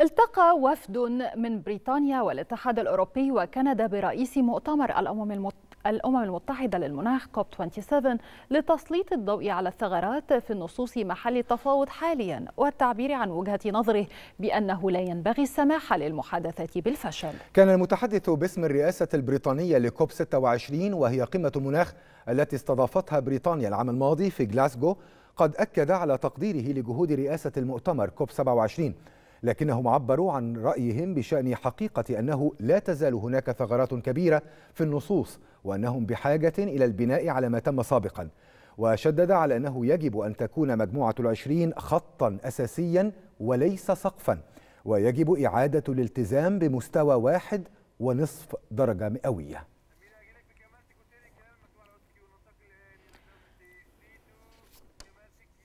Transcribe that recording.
التقى وفد من بريطانيا والاتحاد الأوروبي وكندا برئيس مؤتمر الأمم المتحدة الأمم المتحدة للمناخ كوب 27 لتسليط الضوء على الثغرات في النصوص محل التفاوض حاليا والتعبير عن وجهة نظره بأنه لا ينبغي السماح للمحادثات بالفشل كان المتحدث باسم الرئاسة البريطانية لكوب 26 وهي قمة المناخ التي استضافتها بريطانيا العام الماضي في جلاسكو قد أكد على تقديره لجهود رئاسة المؤتمر كوب 27 لكنهم عبروا عن رأيهم بشأن حقيقة أنه لا تزال هناك ثغرات كبيرة في النصوص وأنهم بحاجة إلى البناء على ما تم سابقا وشدد على أنه يجب أن تكون مجموعة العشرين خطا أساسيا وليس سقفا ويجب إعادة الالتزام بمستوى واحد ونصف درجة مئوية